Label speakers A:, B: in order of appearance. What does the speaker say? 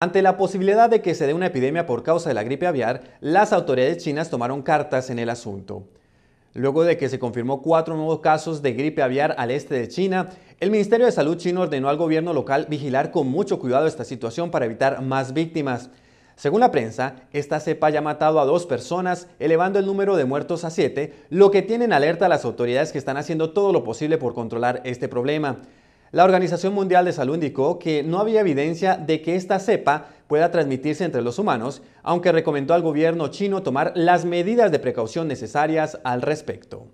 A: Ante la posibilidad de que se dé una epidemia por causa de la gripe aviar, las autoridades chinas tomaron cartas en el asunto. Luego de que se confirmó cuatro nuevos casos de gripe aviar al este de China, el Ministerio de Salud chino ordenó al gobierno local vigilar con mucho cuidado esta situación para evitar más víctimas. Según la prensa, esta cepa ya ha matado a dos personas, elevando el número de muertos a siete, lo que tiene en alerta a las autoridades que están haciendo todo lo posible por controlar este problema. La Organización Mundial de Salud indicó que no había evidencia de que esta cepa pueda transmitirse entre los humanos, aunque recomendó al gobierno chino tomar las medidas de precaución necesarias al respecto.